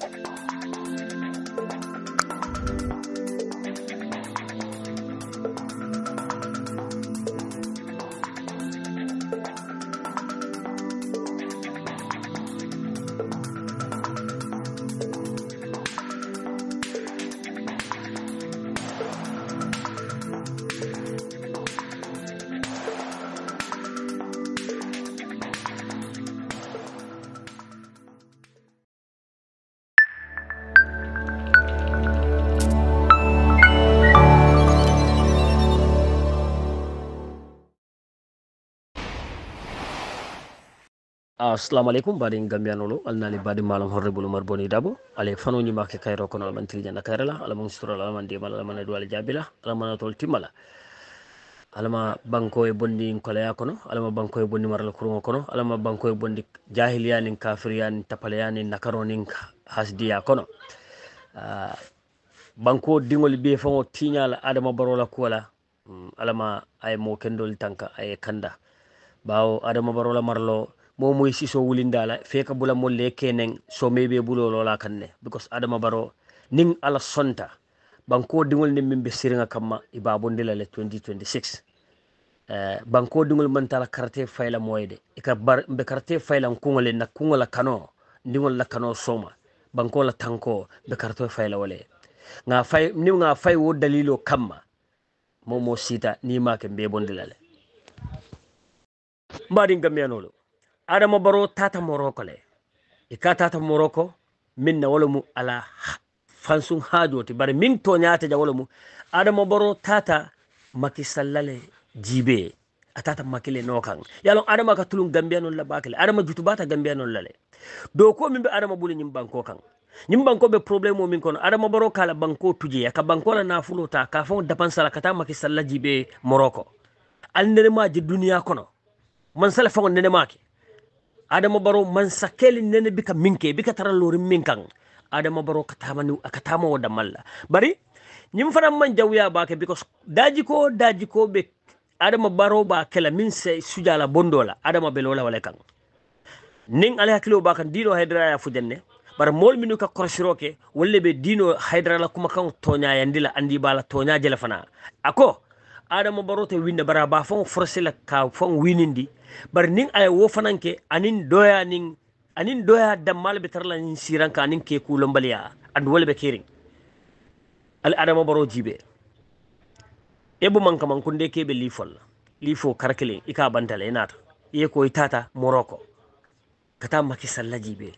Thank you. Ah, assalamu aleykum mbaɗen gambiyanolo alnani baade malam horrebol oumar boni dabo ala fanoñi make kayro kono alaman tirjana kayrala alama sutoral alaman ndemal alamana duwala jaabila alamana tol timmala alama banko e bondi kolaya kono alama banko e bondi maral kuruŋo kono alama banko e bondi jahiliya nin kafiriya nin hasdiya kono ah, banko diŋol be faŋo tiñala adama barola kuwala mm, alama ay mo kendol tanka aye kanda bawo adama barola marlo momoy siso wulindala feka bula molle kenen so meɓe bulolola kanne because adama baro nin ala sonta banko dingol nin min be siriga kamma i babondilale 2026 uh, banko dingol mantala karate fayla moyede be karate faylankugole na kugola kano ndigol la kano soma banko la tanko be karate fayla wole ga fay ni ga fay wo dalilo kamma momo sita nimake mbebondilale mbaɗin gammianolo adama baro tata moroko le e ka tata moroko min nawolo mu ala fansun hajoti bare min toñate jawolo mu adama baro tata maki sallale jibe atata makile nokan yalon adama ka tulun gambia non labakile adama jutubata gambia non lale do ko min be adama buli nyim banko kan nyim banko be probleme o min kono adama baro kala banko tuje ya ka banko na nafulo ta ka fon dapan sala kata maki sallaji be moroko al nene maji duniya kono man sala fon nene maki mo baro man sakeli nene bika minke bika taralori minkang ada mo baro katamanu, akatamo da malla bari nyim fana man jawya bake because daji ko daji Ada be adama baro ba kala min se sujala bondola mo belola wala kang. Ning ala hakilo ba kan dino hydra ya fudenne bar mol minu ka korshiro ke wolle be dino hydra la kuma kan tonya yandila andi bala tonya jela fana ako mo baro te winda bara ba fon forcer la ka fon winindi bari nin aye wo fananke anin doya nin anin doya dammala be tarala nin siranka anin ke kulombaliya andu wole be kerin al adama baro jibe e bo manka man kunde kebe lifol lifo karakelin ika bantala e nata ye ko itata moroko kata maki salla jibe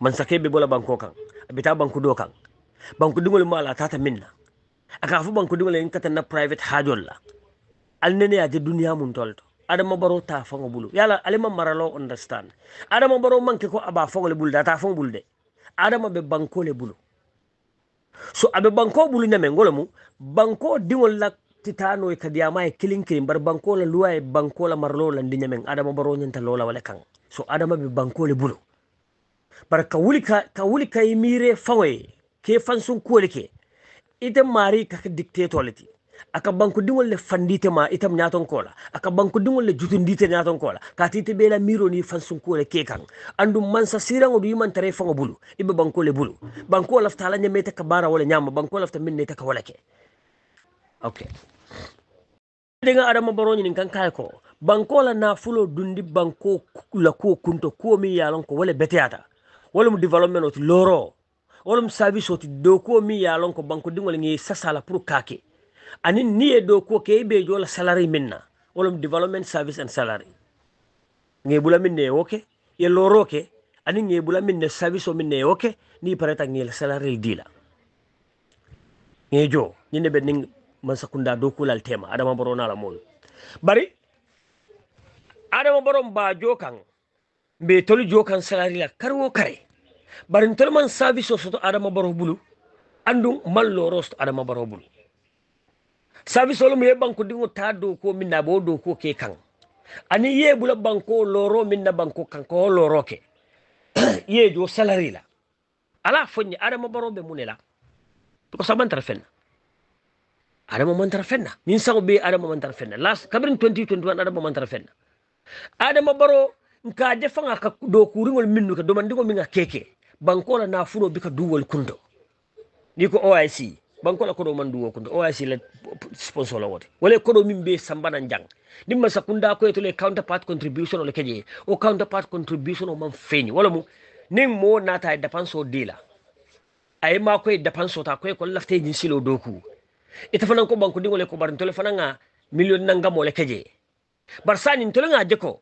man sakebe bola banko kan abita banko do kan banko dingol mala tata minna aka fu banko dingol en katana private hajol la al nene ya de duniya mun tolto adama baro ta fogo bulu yala alima maralo understand adama baro manke ko aba fogole bulu da ta fogo bulu de adama be bankole bulu so abe banko bulu neme ngole mu banko dingol la titano e kadi ama e kilin kilin bar banko la luwa e banko la marlo la ndi neme adama baro nyanta lola wala kan so adama be bankole bulu bar ka wuli ka ka wuli ka e mire fawe ke fansun kuole ke ite mari ka dictator le ti aka bankodiŋol le fandite ma itam ñaton kola aka bankodiŋol le jutundite ñaton kola katite ɓeela miro ni fansunkole ke kan andu mansa sirangoɗu yimantare faŋo bulu iɓe banko le bulu banko lafta ala ñameta ka bara wala ñama banko lafta min neta ka wala ke ok ɗiga adama baroñinin kan kay ko banko la nafulo dundi banko la kuo kunto kuo mi yalon ko wala beteyata walam développement oti looro walam service oti dow kuo mi yalon ko banko diŋol ŋe sasala pour kake anin niye do ko ke be jola salary minna wolum development service and salary nge bula minne woke ye loro ke ani nge bula minne service o minne woke ni pareta nge salary dila nge jo ni ne be ning man sakunda do ko lal tema adama borona la mol bari adama borom ba jo kan be tolu jo kan salary la karwo kare bari tolu man service o soto adama baro bulu andum man loro soto adama baro bulu sabi solo mye banko dingo ta do ko minna bo do ko ke kang, ani ye bula banko loro minna kang banko kang ko loro ke ye do salary la ala fonyi ara mo borobe munela to ko fen ara mo mantar na min sa be mo mantar fenna last kabrin 2021 mo mantar fenna mo baro nka defa nga ka do kuringol minnu ka do mandigo minga keke banko la nafuno bika duwol kundo ni ko oic la kodo man duwo kunto o wasila sponsor la wote wala kodo min be nan jang dimma sakunda ko to le counterpart contribution ole keje o counterpart contribution o man feni wala mo nem mo nata e dépense o dila ay e ma koye dépense o ta koye ko lafte ni silo doku ita e fanan ko banko dingole ko tole fananga million le keje bar tole nga jeko e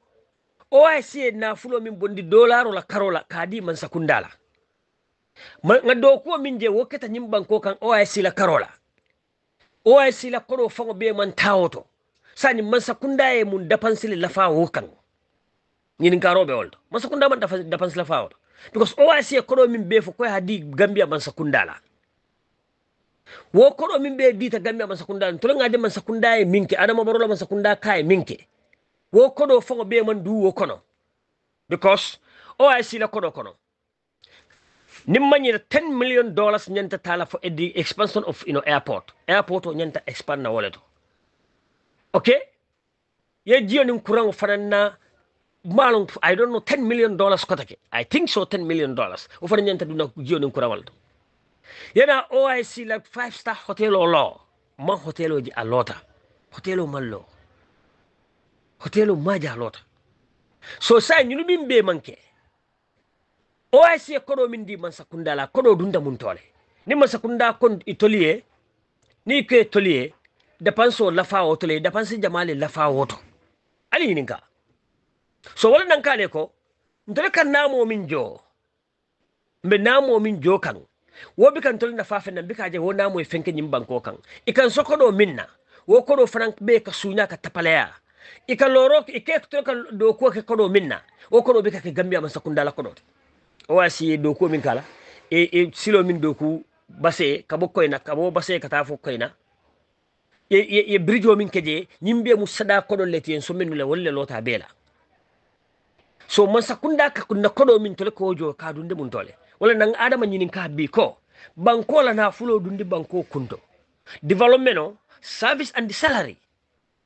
o wasi e nafulo min bondi dollar la karola kadi man sakundala ga do kuwo min je wokketa ñimbanko kan oay sila karola oay sila koɗo fango be man tawoto sa ñimman sakunda e mum dapansile lafawo kan ñinin karoɓe wolto man sakunda man dapansi lafawoto because oway siya koɗo min ɓe fo koye ha di gambiya man sakundala wo koɗo min ɓe dita gambiya man sakundala tolongade man sakunda e minke adama barola man sakunda ka e minke wo koɗo fango ɓe man duwo kono because oway sila koɗo kono nimmanyira 10 million dollars nyanta tala for the expansion of you know airport airport nyanta expand na woleto okay ye jio nin kurang fananna malon i don't know 10 million dollars kotake i think so 10 million dollars o fana nyanta duna jiyo nin kurango to yana oic like five star hotel o lo hotel o di alota hotel o mallo hotel o maja alota so sa nyunu bimbe manke o asiye koɗo min ndi mansakundala koɗo dunda mum tole ni mansakunda kon i toliye ni ke toliye dépense lafa woto le dépense jamale lafa woto ali yininka so wala nankale ko ntole kan namo min jo mbe namo min jo kan wo bi kan tolina fafe nan bi ka wo namo e fenke nyim banko kan i kan sokoɗo minna wo koɗo fanan be ka suña ka tapalaya i ka loro i ke tole ka do kuwa ke koɗo minna wo koɗo bi ka ke gambiya masakundala koɗote oasiye dow komin kala e e silo min dow ku basé kabo koyna kabo basé kata fo koyna e, e, e, e bridge o min kede yimɓe mu saɗa koɗo leti en somminnule wolle lota beela so man sakkunda kakna koɗo min tole ko jo ka dunde mum tole walla nan adama ñinin ka bi ko banko lana fulo dunde banko kunto développement o service andi salari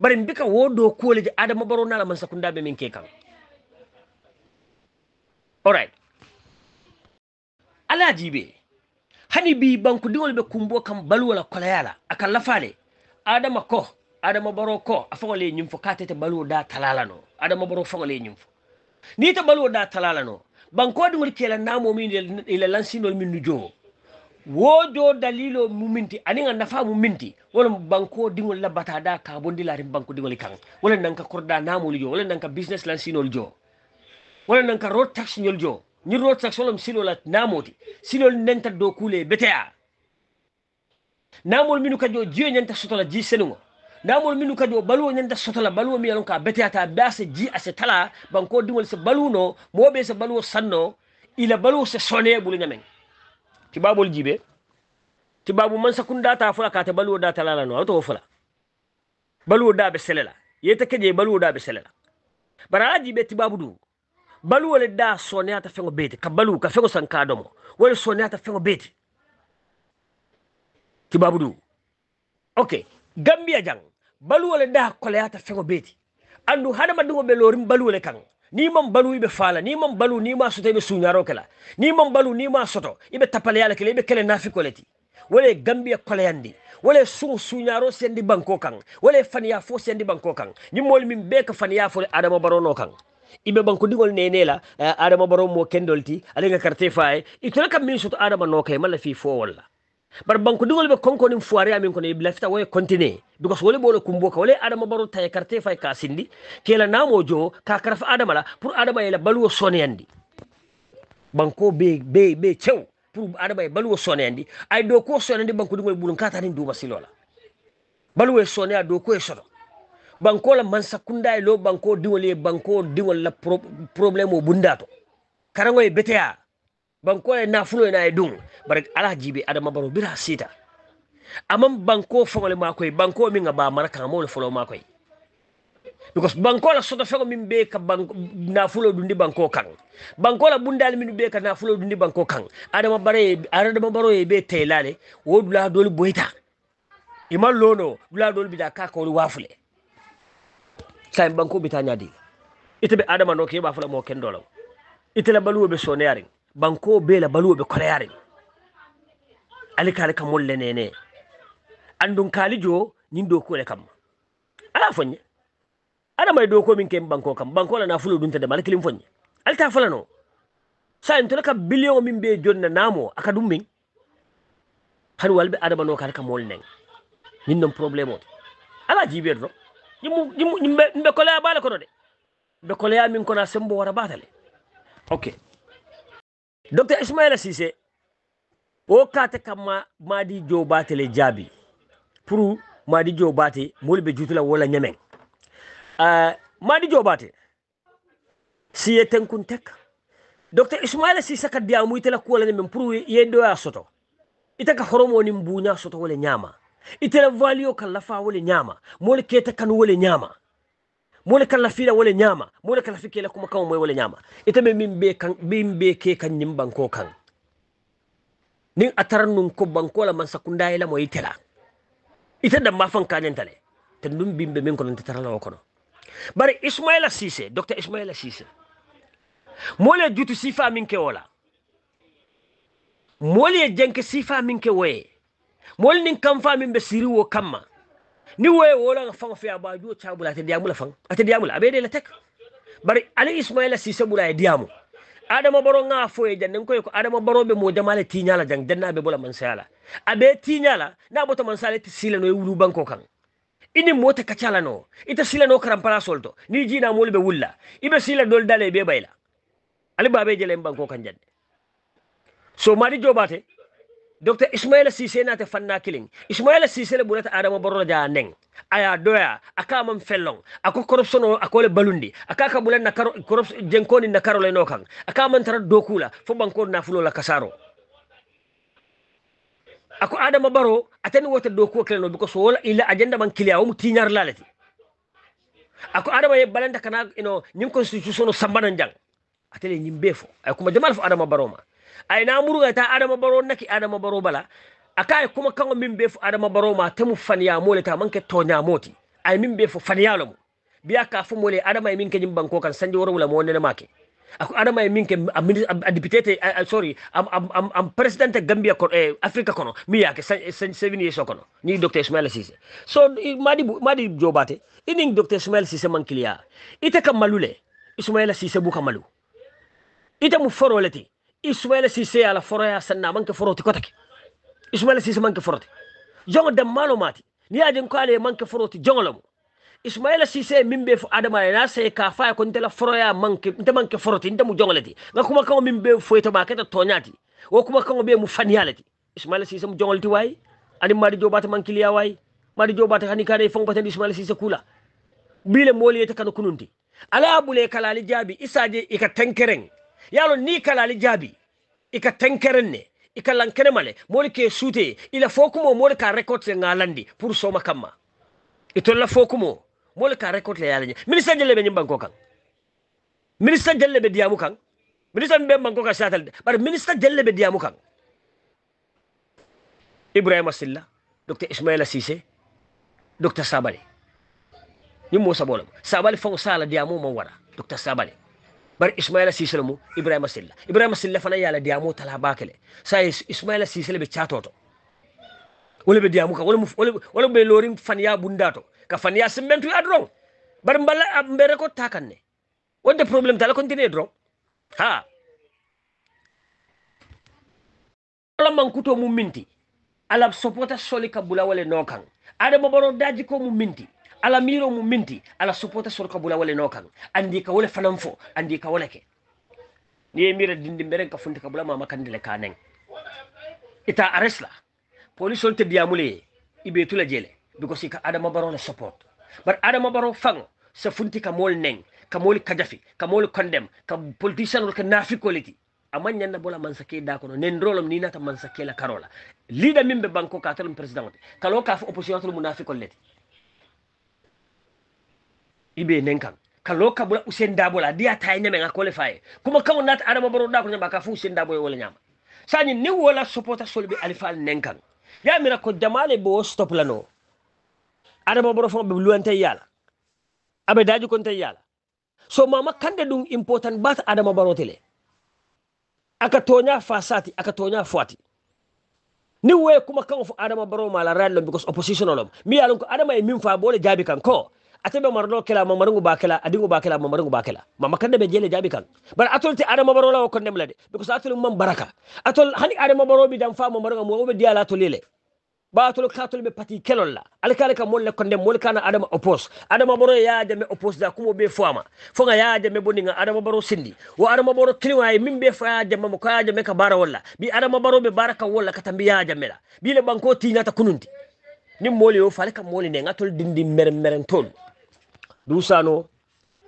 bari mbika wo do koleji adama baronala man sakkundaɓe min ke kam all right ala jibe hani bi banku bankudiŋol be kumbo kam baluwo la yala a kan lafaale adama ko adama baro ko a faŋo le ye ñiŋ fo ka tete baluwo da talala no adama baro faŋo le ye ñiŋ fo niŋ ite baluwo da talala no banko diŋol ke la naamo miŋ ila lansinol miŋ nu joo wo jo dalilo mu minti aniŋ a nafa mu minti wala banko diŋol la bata da ka bondi laariŋ banko diŋol kaŋ wala naŋ ka korda naamolu wala naŋ ka business lansinol jo wala naŋ ka road tax ñol jo نيروت سكسولم سيلولات ناموتي سيلول ننتا دوكولي بتيا نامول منو كاجو جي ننتا سوتلا جي سنو نامول منو كاجو بالو ننتا سوتلا بالو ميالون كا بتيا تا باس جي اسيتالا بانكو ديمول سي بالو نو موبي سي بالو سانو الى بالو سي سوني بول نامين تي بابول جيبي تي بابو من سكون داتا فلا كات بالو داتا لا لا نو تو فلا بالو دا بسللا يتكجي بالو دا بسللا برا جيبي تي بابو دو balu wala da soneyata fengo beti ka balu ka fengo san ka domo wala soneyata fengo beti kibabu du ok gambia jang balu wala da ko la koleyata fengo beti andu hada ma hadamadiŋo be lorim balu wala kan ni mom balu ibe fala ni mom balu ni ma soto ibe suñaro kala ni mom balu ni ma soto ibe tapale yala kala ibe kala nafi ko leti wala gambia ko la yandi wala sun suñaro sendi banko kan wala faniya fo sendi banko kan ni mol min be ka faniya fo le adama barono kan imme ɓankodigol nenela eh, adama baro mo kendol ti aɗaga karte faye itona kam min soto adama nokaye malla fi fo walla bar bankodigol ɓe konkoni foiré amin kono lafita woye continue because wole ɓoɗo kumboka wole adama baro taye karte faye ka sindi kela namo jo ka karafa adama la pour adama yela baluwo soneyandi banko ɓe ɓe cew pour adama ye baluwo soneyandi ay dow ko soneyandi bankodigol ɓuuron katanin duuma silola baluwo e sone a dow ko e sono bankola man sakkunda e lo banko diwol e banko diwol la probléme o bunda to karago e bétéya banko e nafulo ena e ɗum bara ala jiibe adama baro bira siita amam banko fogole ma koye banko min a ba mara kan amole folo ma koye because banko la soto fego min ɓe ka nafulo ɗundi banko kan banko la bundali min ɓe ka nafulo ɗundi banko kan adama bar adama baro e ɓe teylale wo dula doli boyta ima lono dula doli bida ka kawli wafule time banko ɓita ñadi ite ɓe adama no keeɓa fula moo kendolaw itela baluwoɓe soneyarin banko beela baluwoɓe koleyarin ali kaali kam molle nene andum kaali jo ñin dokuole kam ala foñe adama e doko min kemi banko kam banko lana fulo ɗumte dema ala kilim foñe alita falano sa en tona kam billion o min ɓe jonna namo aka ɗum min hani walɓe adama no kaali ka molle nen ñin noon probléme ote ala jiɓeeɗo non yimɓe kolaya baala kono de ɓe kolaya min kono a sembo wara batale ok docteur ismaila sise o kate kamma madi jo batele jaabi pour madi jo bate molu ɓe jutula wala ñamen uh, ah, madi jo bate siye tenkun tek docteur ismaila sise ka diya muytela kuwolane men pour yeɗoya soto ita ka horomo nin buña soto wala ñama itere valio kalla fa wole ñama mole keta kan wole ñama mole kalla fiira wole ñama mole kalla fi kela kuma kan moy wole ñama itame min be kan min be ke kan nim banko kan nin ataran nun ko banko la man sakunda ila moy itela ite da mafan kan en tale tan dum bimbe min ko non tatarala ko no bare ismaila sise docteur ismaila sise mole jutu sifa min ke wala mole jenke sifa min ke woye mol kam fa min be siriwo kamma ni woye wolanga faŋo fe a baajuo cabula ate diyamula ate diamula abe de la tek bari ali ismaila si bula e diamu. Ada adama baro nga fo e jande koye ko adama baro be mo jamale tiñala jang janna be bola man la abe tiñala na man sala ti silano ye wulu banko kan ini mota kachala no ita silano para solto ni jina molu be wulla ibe sila dol dale be bayla ali babe jelen banko kan jande so mari jobate Dr. ismaila sise nate fanna kilin ismaila sise le bunata adama borola ja neng aya doya aka felong. fellon ako no o le balundi aka ka bulan na karo korupsi jengkoni na karo le no kan aka man tara dokula fo bangko na fulo la kasaro ako adama baro wote wota dokuwa kilano because wala ila agenda man kiliya wo tiñar lalati ako adama ye balanda kana ino nyim constitution no sambanan jang atele nyim befo Aku kuma jamal fo adama baroma ay na ga ta adama baro naki adama baro bala akaye kuma kango min be fu adama baro ma temu faniya mole ta manke tonya moti ay min be fo faniya lo biya ka fu mole adama min ke jimban ko kan sanje woro wala mo ne make ako adama min ke a député sorry am am am président e gambia kono eh, africa kono mi ya ke seven years o kono ni docteur ismaël sise so madi madi jobate ining docteur ismaël ismail man kliya ite kam malule ismail bu buka malu ite mu forolati ismail sisse ala foroya sanna manke foroti kotake ismail sisse manke foroti jongo dem malo mati ni adin ko ale manke foroti jongolo mo ismail sisse min be fo adama na se ka fa ko ntela foroya manke nte manke foroti ndemu jongolati ga kuma kango min be fo eto maketa tonyati wo kuma kango be mu fanyalati ismail sisse mu jongolti way ani mari jobata manke liya way mari jobata hani kare fon batan ismail sisse kula bile moliyete kan kununti ala bule kalali jabi isaje ikatenkereng yalo ni kala ali jaabi i ka tenkeren ne i ka lankenemale moolu ke suute ila fookumo moolu ka récorde se ŋalandi pour sooma kamma i tolla fookumo moolu ka récorde le yala ñe ministére jelle be ñim banko kaŋ ministére jelle be diyamu kaŋ ministére be banko kaŋ satal bari ministére jelle be diyamu kaŋ ibrahima silla docteur ismaila sisé docteur sabali ñim mo sabolam sabali faŋo sa ala diyamu man wara docteur sabali bari ismaila sisele mu ibrahima silla ibrahima silla fana yala diamu tala bakele sa ismaila sisele be chatoto wala be diamu ka wala wala be lorin faniya bundato ka faniya simmentu adron bari mbala mbere ko takanne wonde problem tala continue dron ha ala mankuto mum minti ala sopota soli ka wala nokan ada mabaro daji ko mum minti ala miiro mum minti ala suppota sorka bulawole no kan andi ka wole fanan fo andi ka woleke ni ye mira dindimberen ka funti ka bulamama kandile kaneng ita aresla police olte biyamule ye i ɓeetula jele because ka adama baro la support bar adama baro fang sa funti ka mool neng ka mooli kajafi ka mooli condem ka politicien ol ka naafi koliti amma ñanna bola mansake e da kono nen rolom ninata mansake la karola liida min ɓe banko ka talum président te kalo kaaf opposition tolu mu naafi kolleti iɓe nen kam kalo ka ɓura usen dabol a diya taye ñame a kole faye kuma kamo nata adama boroɗa ko ñama ka fo usen dabol wola ñama sani ni wola sopota solɓe alifal nen kan yamira ko jamale bo stoplano adama boro fon ɓe luwante yala aɓe daji konte yala so mama kande ɗum important bata adama barotele aka toña fa sati aka toña foati ni woye kuma kamo fo adama baro mala rallom because opposition olom mi yalon ko adama e min fa bole jaabi kan ko atebe mar ɗo kela mamaru ngu bakela adingu bakela mamaru ngu bakela mama kande be jele jabi kan bar atol ti are mabaro la ko nemlade because atol mum baraka atol hani are mabaro bi dam fa mamaru ngu o be di ala tolile ba atol ka tol be pati kelol la alkale ka molle ko ndem molle kana adama opos adama boro ya de me opos da kumo be fama fo nga ya de me boninga adama boro sindi wo adama boro kliwa ay min be fa de mam ko ya de me ka bara wala bi adama boro be baraka wala ka tambiya de mela bi le banko ti nata kununti nim mole yo fale ka mole ne ngatol dindi mer meren tol dusano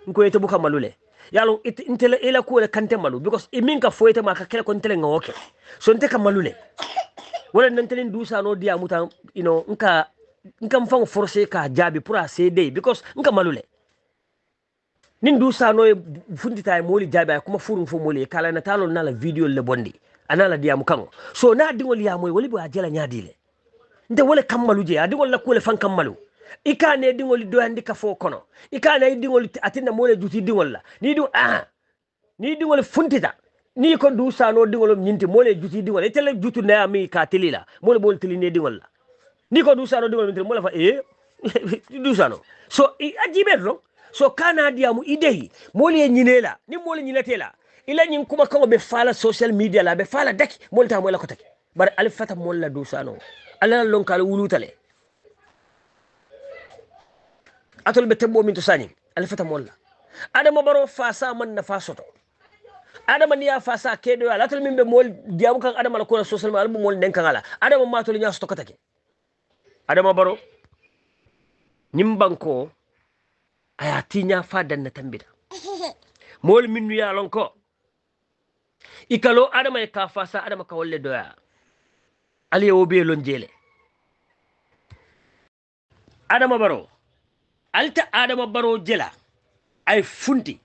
nko ite buka malule yalo it, intele ila kuwele kante malu because iminka foyete maka kila kontele nga woke so nte ka malule wala nantele dusano dia muta you know nka nka mfango force ka jabi pura sede because nka malule nin dusano e fundita e moli jabi ay kuma furum fo moli kala na talo na la video le bondi anala dia mukango so na dingol ya moy wali bo ajela nyaadile nte wala kammalu je adingol la kuwele fan kammalu i ka ne diŋolu doyandi ka kono i ka na i diŋolu atinna moo juti diŋol la ni diŋ ah? ni diŋolu funtita ni ko du sano diŋolu ñinti moo le juti diŋol ite le jutu naya mi ka tili la moo le boolu tili ne diŋol la ni ko du sano diŋol mintili moo fa ee eh? du sano so a jiibeetu loŋ so kana diyamu i dehi moolu ye ñinee la Ni moolu ñinatee la i la ñiŋ kumakaŋo be faala social media la a be faala daki moolu taa moyi la ko taki bari ali moolu la duusaanoo ala la lonka ala wuluuta le atol ɓe tembo min to sañing alifata mo olla mo baro fasa man na fasoto adama niya fasa keɗoyo ala atol min be mol diyamu kan adama la ko social media albu mol den kan ala adama matol ña soto katake mo baro ñim banko aya fa mol min nu ya lon ko ikalo Ada e ka fasa adama ka wolle doya ali wo be lon jeele baro alta adama baro jela ay funti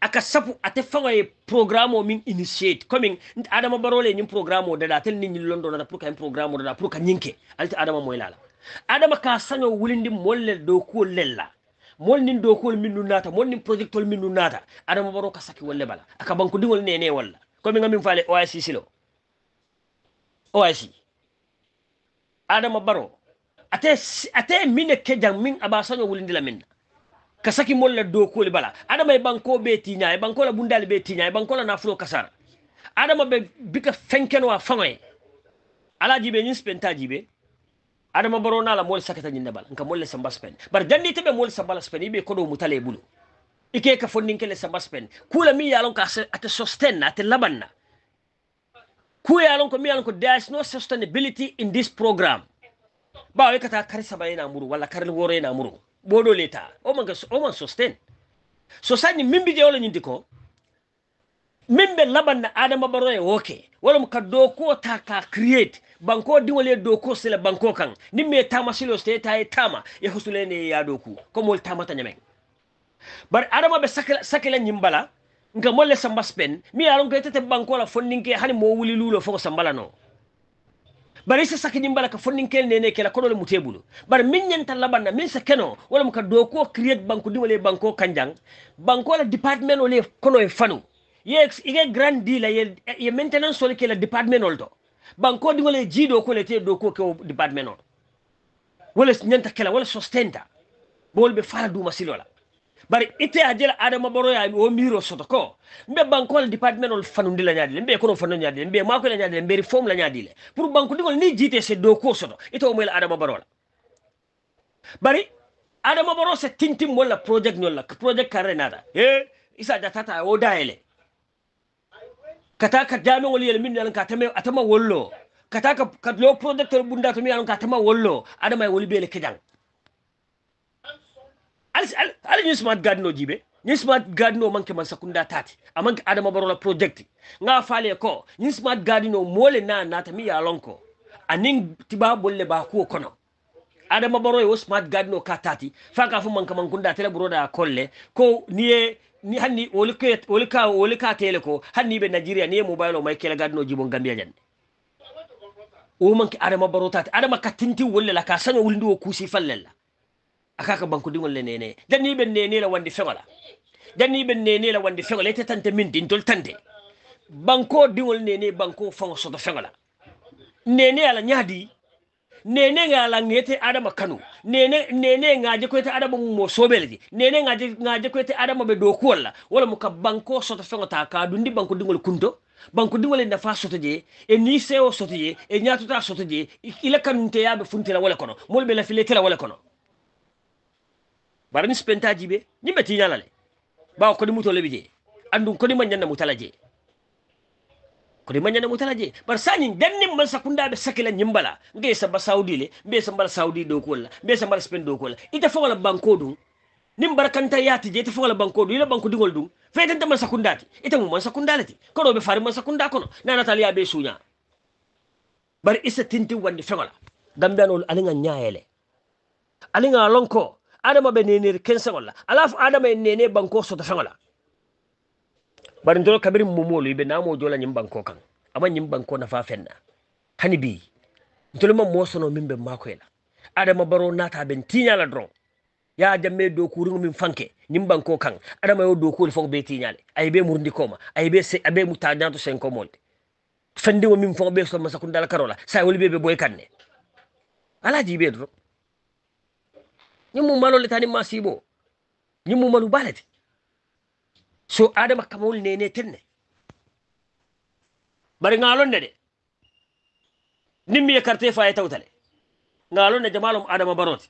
aka sapu ate fawaye programme o min initiate commin adama barole ñin programme o dada tel niñi londonata pour kaen programme o dada pour ka ñinke alta adama moy lala adama ka saño wulindi mollel dow kuwol lella mol nin dow kuwol min nu naata mol nin project ol min nu naata adama baro ka sakki wolle bala aka banku ndigol nene walla commin amin faale oasi silo oasi adama baro ate ate mine ke jang min aba saño wulindila min na ka saki do ko dookoli bala adama e banko be tinya e banko la bundal be tinya e banko la nafulo kasara adama be bika fenken wa faŋo ala jibe ni spenta jibe adama borona la mol sakata ni bala nka mol le samba spen bar jandi te be mol samba la spen ibe do mutale bulu ike ka fonnin kele samba spen kula mi yalon ka ate sosten na ate labanna na ku yalon ko mi yalon ko there is no sustainability in this program ba wai kata kar sama yana muru wala kar woro yana muru bodo leta o man ga o man sustain so sani min bi je wala nyindi ko min be laban na adama baro e woke wala mu ka doko ta ka create banko di wala doko sila banko kan ni me tama silo ste ta e tama e husule ne ya doku ko mol tama ta nyamen bar adama be sakala sakala nyimbala nga molle sambaspen mi yaron ko tete banko la fondinke hani mo wuli lulo fo sambala no bari sasa kijin bala ka fonnin kel nene kela kodo le mutebulu bari min nyanta labanna min sa keno wala muka doko create banko di wala banko kanjang banko la department ole kono e fanu ye ige grand deal ye ye maintenance ole kela department olto banko di wala jido ko le te doko ke department olto wala nyanta kela wala sostenta bol be fara duma silola bari ite a ada maboro boroya o miro soto ko mbe le département ol fanundi la ñaadile mbe kono fanu ñaadile mbe mako la ñaadile mbe reform la le pour banko digol ni jite se do ko soto ite o ada maboro barola bari ada boro se tintim wala project ñol la project carré nada e isa tata o daele kata ka jami wol yel min lan ka tame atama wollo kata ka kadlo projecteur bunda to mi kata ka tama wollo mai woli bele kedang ala ñin smart garden o jiɓe smart garden o manque man sakunda tati a ada adama barola project nga faale ko ñin smart garden o mole na nata mi yalon ko anin tiba bolle ba kuwo kono adama baro wo smart garden o ka tati faka ka fu manque man kunda tele broda kolle ko niye ni hanni woli ka woli ka tele ko hanni be nigeria niye mobile o may kela garden o jibon gambia jande o manque adama baro tati adama ka wolle la ka sanyo wulndi o kusi fallel akaka bankudiŋol le nene janni ɓe nene la wandi feŋo la janni ɓe nene la wandi feŋo la tante min dintol tante banko diŋol nene banko faŋo soto feŋo la nene ala nyadi, nene nga ala ŋete adama kanu nene nene ŋaje koyete adama mo sobele di nene ŋaje ŋaje koyete adama be dokuwol la wala mu ka banko soto feŋo ta ka dundi banko diŋol kunto banko diŋol e nafa soto je e ni sewo soto je e ñatuta soto je ila kanunteya be funtila wala kono mol be lafilete la wala kono barani spentaji be ñimɓe tiñala le ko kodi mutole bije je andum kodi ma ñanna mutala je kodi ma ñanna mutala je bar sañin denni man sakunda be sakila nyimbala nge samba saudi le sa mbal saudi do be sa mbal spen do kolla ita fawala banko du nim barkanta yati je ita fawala banko du ila banko dingol dum fetanta man ti ita mo man ti, kono be fari man sakunda kono na natalia be suña bar isa tinti wandi fengola non alinga ñayele alinga lonko adama ɓe nenere kensegolla ala fo adama e nene banko soto feŋola bari ndoro kabiri momolu yiɓe namo jola ñim banko kan ama ñim banko nafa fenna hani bi ntoloma mosono min ɓe mako yela adama baro nata ɓen tiñala dron ya jamme do kuringo min fanke ñim banko kan adama yo dokuli fon ɓe tiñale ayiɓe murdikoma ayiɓeaɓe mutañato senkomolde fendigo min fon ɓe somasakundala karola sa woli ɓeɓe boy kanne ala jiɓe dron ñimmu le tani masibo nyimu malu balati so adama kamol ne tenne bari ne de nimmi fa ay tawtale ngalonde jamalum adam baroti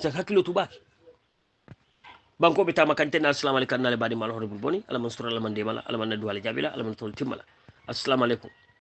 sa hakkilo tubaki banko bi tama kan na assalamu alaikum nale badi mal horibul boni ala mansura ala de debala ala man ala jabila ala man timala timmala assalamu alaikum